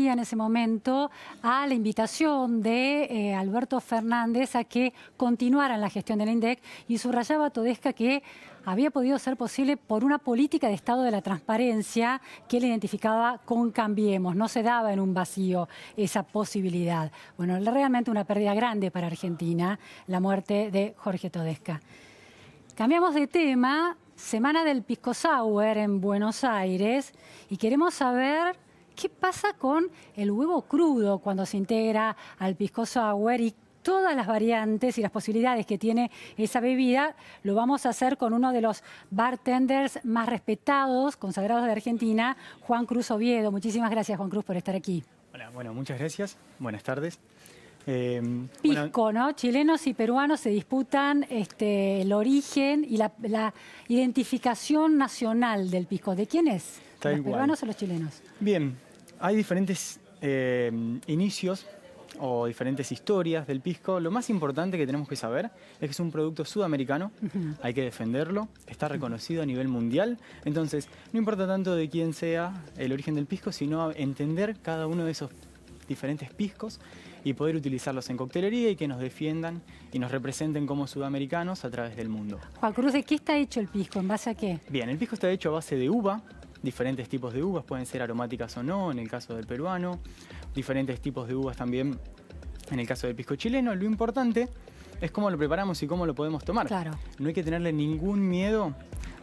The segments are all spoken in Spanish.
en ese momento a la invitación de eh, Alberto Fernández a que continuara en la gestión del INDEC y subrayaba a Todesca que había podido ser posible por una política de Estado de la transparencia que él identificaba con Cambiemos. No se daba en un vacío esa posibilidad. Bueno, realmente una pérdida grande para Argentina, la muerte de Jorge Todesca. Cambiamos de tema, Semana del Pisco Sauer en Buenos Aires y queremos saber ¿Qué pasa con el huevo crudo cuando se integra al pisco sour y todas las variantes y las posibilidades que tiene esa bebida, lo vamos a hacer con uno de los bartenders más respetados, consagrados de Argentina, Juan Cruz Oviedo. Muchísimas gracias, Juan Cruz, por estar aquí. bueno, muchas gracias. Buenas tardes. Pisco, eh, ¿no? Chilenos y peruanos se disputan este, el origen y la identificación nacional del pisco. ¿De quién es? ¿Los peruanos o los chilenos? Bien, hay diferentes eh, inicios o diferentes historias del pisco. Lo más importante que tenemos que saber es que es un producto sudamericano, hay que defenderlo, está reconocido a nivel mundial. Entonces, no importa tanto de quién sea el origen del pisco, sino entender cada uno de esos diferentes piscos y poder utilizarlos en coctelería y que nos defiendan y nos representen como sudamericanos a través del mundo. Juan Cruz, ¿de qué está hecho el pisco? ¿En base a qué? Bien, el pisco está hecho a base de uva, diferentes tipos de uvas, pueden ser aromáticas o no, en el caso del peruano, diferentes tipos de uvas también en el caso del pisco chileno. Lo importante es cómo lo preparamos y cómo lo podemos tomar. Claro. No hay que tenerle ningún miedo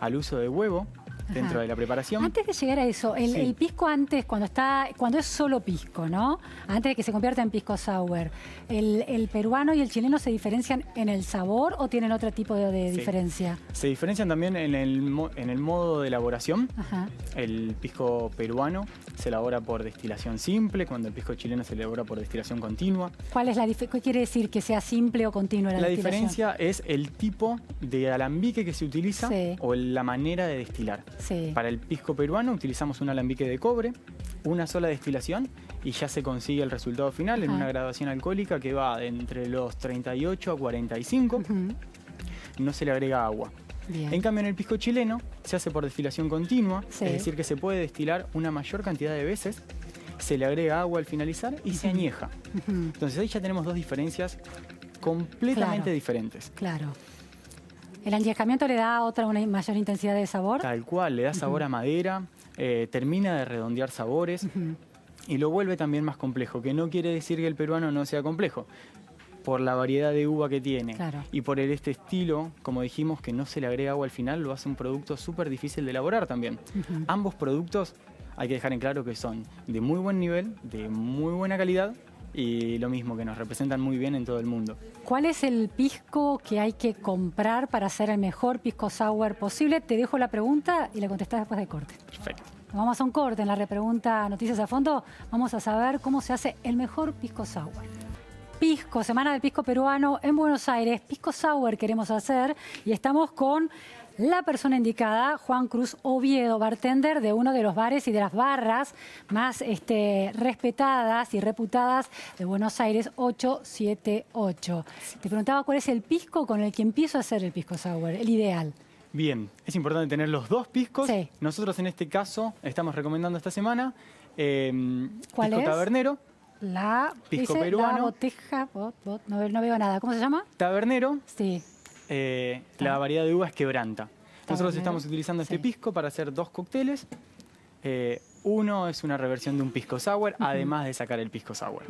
al uso de huevo, dentro de la preparación. Antes de llegar a eso, el, pisco antes, cuando está, cuando es solo pisco, ¿no? Antes de que se convierta en pisco sour, ¿el, peruano y el chileno se diferencian en el sabor o tienen otro tipo de, diferencia? Se diferencian también en el, modo de elaboración. El pisco peruano se elabora por destilación simple, cuando el pisco chileno se elabora por destilación continua. ¿Cuál es la ¿Qué quiere decir que sea simple o continua la, destilación? La diferencia es el tipo de alambique que se utiliza o la manera de destilar. Para el pisco peruano utilizamos un alambique de cobre, una sola destilación y ya se consigue el resultado final en una graduación alcohólica que va entre los 38 a 45. No se le agrega agua. En cambio, en el pisco chileno se hace por destilación continua, es decir, que se puede destilar una mayor cantidad de veces, se le agrega agua al finalizar y se añeja. Entonces ahí ya tenemos dos diferencias completamente diferentes. Claro. El añejamiento le da otra una mayor intensidad de sabor. Tal cual, le da sabor a madera, eh, termina de redondear sabores y lo vuelve también más complejo, que no quiere decir que el peruano no sea complejo por la variedad de uva que tiene y por este estilo, como dijimos, que no se le agrega agua al final, lo hace un producto súper difícil de elaborar también. Ambos productos hay que dejar en claro que son de muy buen nivel, de muy buena calidad, y lo mismo, que nos representan muy bien en todo el mundo. ¿Cuál es el pisco que hay que comprar para hacer el mejor pisco sour posible? Te dejo la pregunta y la contestás después del corte. Perfecto. Vamos a un corte en la repregunta Noticias a Fondo. Vamos a saber cómo se hace el mejor pisco sour. Pisco, Semana de Pisco Peruano en Buenos Aires. Pisco Sour queremos hacer y estamos con la persona indicada, Juan Cruz Oviedo, bartender de uno de los bares y de las barras más este, respetadas y reputadas de Buenos Aires 878. Te preguntaba cuál es el pisco con el que empiezo a hacer el pisco sour, el ideal. Bien, es importante tener los dos piscos. Nosotros en este caso estamos recomendando esta semana em, pisco tabernero. La, pisco no, veo nada. ¿Cómo se llama? Tabernero. Sí. Eh, la variedad de uva es quebranta. Nosotros estamos utilizando este pisco para hacer dos cócteles. Eh, uno es una reversión de un pisco sour, además de sacar el pisco sour.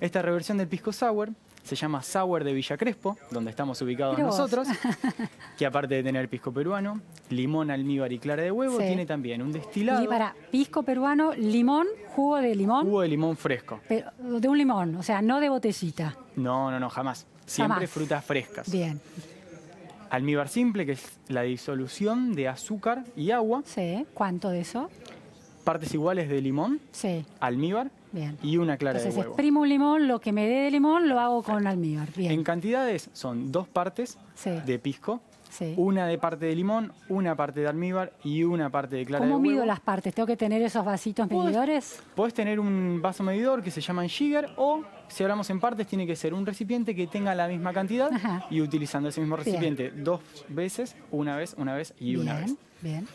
Esta reversión del pisco sour se llama Sour de Villa Crespo, donde estamos ubicados nosotros, que aparte de tener pisco peruano, limón, almíbar y clara de huevo, tiene también un destilado. Y para pisco peruano, limón, jugo de limón. Jugo de limón fresco. de un limón, o sea, no de botecita. No, no, no, jamás. Siempre frutas frescas. Bien. Almíbar simple, que es la disolución de azúcar y agua. Sí. ¿Cuánto de eso? Partes iguales de limón, sí. almíbar Bien. y una clara Entonces, de huevo. exprimo un limón, lo que me dé de limón lo hago con almíbar. Bien. En cantidades son dos partes de pisco, Sí. Una de parte de limón, una parte de almíbar y una parte de clara de huevo. mido las partes? ¿Tengo que tener esos vasitos medidores? Puedes tener un vaso medidor que se llama Jigger o si hablamos en partes, tiene que ser un recipiente que tenga la misma cantidad y utilizando ese mismo recipiente dos veces, una vez, una vez y una vez. Bien.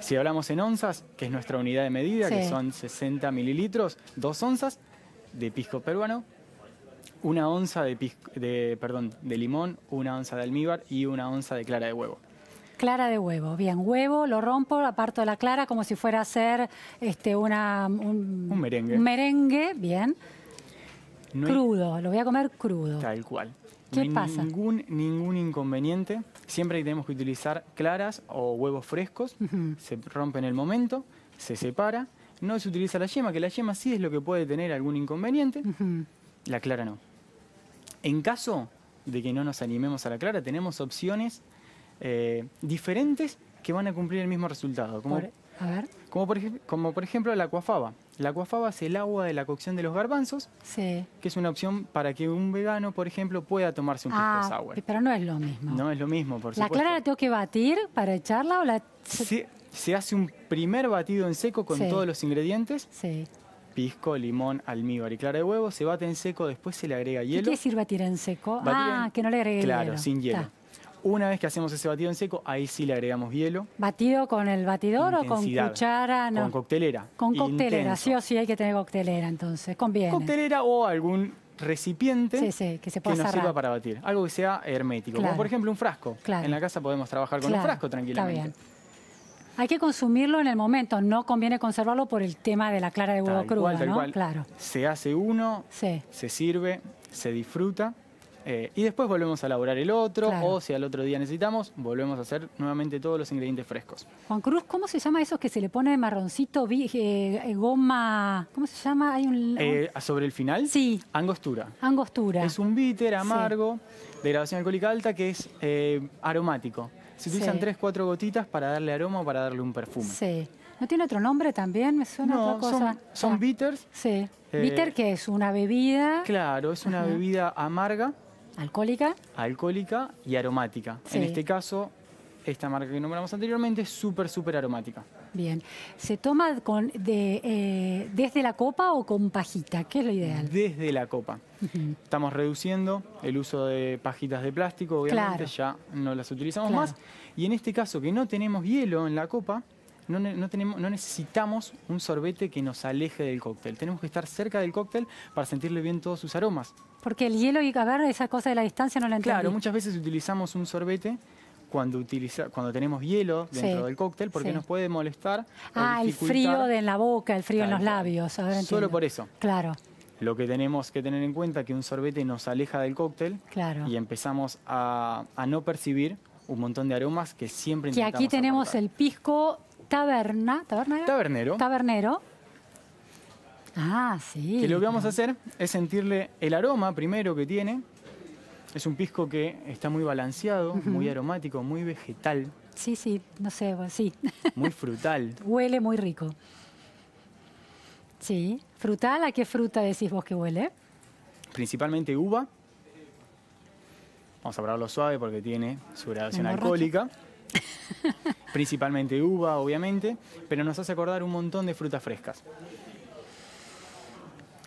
Si hablamos en onzas, que es nuestra unidad de medida, que son 60 mililitros, dos onzas de pisco peruano, una onza de, de, perdón, de limón, una onza de almíbar y una onza de clara de huevo. Clara de huevo, bien, huevo, lo rompo, aparto la clara como si fuera a ser este, una, un, merengue. Un merengue, bien crudo, lo voy a comer crudo. Tal cual. ¿Qué pasa? Ningún, ningún inconveniente. Siempre tenemos que utilizar claras o huevos frescos. Se rompe en el momento, se separa. No se utiliza la yema, que la yema sí es lo que puede tener algún inconveniente. La clara no. En caso de que no nos animemos a la clara, tenemos opciones eh, diferentes que van a cumplir el mismo resultado. Como como por, ejemplo la cuafaba. La cuafaba es el agua de la cocción de los garbanzos, sí. que es una opción para que un vegano, por ejemplo, pueda tomarse un ah, pisco sour. Pero no es lo mismo. No es lo mismo, por ¿La supuesto. ¿La clara la tengo que batir para echarla o la.? Se, hace un primer batido en seco con todos los ingredientes. Sí. Pisco, limón, almíbar y clara de huevo. Se bate en seco, después se le agrega hielo. ¿Qué decir batir en seco? ah, que no le agregue hielo. Claro, sin hielo. Una vez que hacemos ese batido en seco, ahí sí le agregamos hielo. ¿Batido con el batidor o con cuchara? Con coctelera. Con coctelera, sí o sí hay que tener coctelera entonces, conviene. Coctelera o algún recipiente que, nos sirva para batir. Algo que sea hermético, como por ejemplo un frasco. En la casa podemos trabajar con un frasco tranquilamente. Está bien. Hay que consumirlo en el momento, no conviene conservarlo por el tema de la clara de huevo cruda, Se hace uno, se sirve, se disfruta eh, y después volvemos a elaborar el otro, o si al otro día necesitamos, volvemos a hacer nuevamente todos los ingredientes frescos. Juan Cruz, ¿cómo se llama esos que se le pone marroncito, eh, eh, goma? ¿Cómo se llama? ¿Hay un, ¿Sobre el final? Sí. Angostura. Angostura. Es un bitter amargo de grabación alcohólica alta que es aromático. Se utilizan tres, cuatro gotitas para darle aroma o para darle un perfume. Sí. ¿No tiene otro nombre también? Me suena otra cosa. Son, ah. bitters. Sí. ¿Bitter que es? ¿Una bebida? Claro, es una bebida amarga Alcohólica. Alcohólica y aromática. En este caso, esta marca que nombramos anteriormente es súper, súper aromática. Bien. ¿Se toma eh, desde la copa o con pajita? ¿Qué es lo ideal? Desde la copa. Estamos reduciendo el uso de pajitas de plástico, obviamente ya no las utilizamos más. Y en este caso que no tenemos hielo en la copa, no, no necesitamos un sorbete que nos aleje del cóctel. Tenemos que estar cerca del cóctel para sentirle bien todos sus aromas. Porque el hielo y a ver, esa cosa de la distancia no la entiendo. Claro, muchas veces utilizamos un sorbete cuando, utiliza, cuando tenemos hielo dentro del cóctel porque nos puede molestar. Ah, el frío de en la boca, el frío en los labios. solo por eso. Claro. Lo que tenemos que tener en cuenta es que un sorbete nos aleja del cóctel y empezamos a, no percibir un montón de aromas que siempre intentamos Que aquí tenemos el pisco taberna, ¿taberna Tabernero. Tabernero Ah, sí. Que lo que vamos a hacer es sentirle el aroma primero que tiene. Es un pisco que está muy balanceado, muy aromático, muy vegetal. Sí, sí, no sé, sí. Muy frutal. huele muy rico. Sí. ¿Frutal? ¿A qué fruta decís vos que huele? Principalmente uva. Vamos a probarlo suave porque tiene su graduación alcohólica. Principalmente uva, obviamente, pero nos hace acordar un montón de frutas frescas.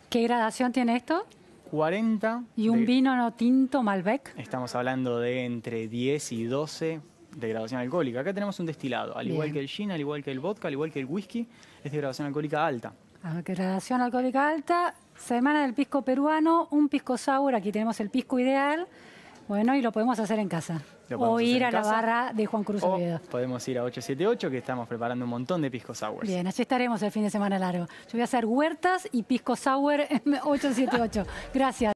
¿Qué gradación tiene esto? 40. ¿Y un vino no tinto Malbec? Estamos hablando de entre 10 y 12 de graduación alcohólica. Acá tenemos un destilado, al igual que el gin, al igual que el vodka, al igual que el whisky, es de graduación alcohólica alta. Ah, gradación alcohólica alta, semana del pisco peruano, un pisco sour, aquí tenemos el pisco ideal, bueno, y lo podemos hacer en casa o ir a la barra de Juan Cruz o Podemos ir a 878, que estamos preparando un montón de pisco sours. Bien, allí estaremos el fin de semana largo. Yo voy a hacer huertas y pisco sour en 878. Gracias.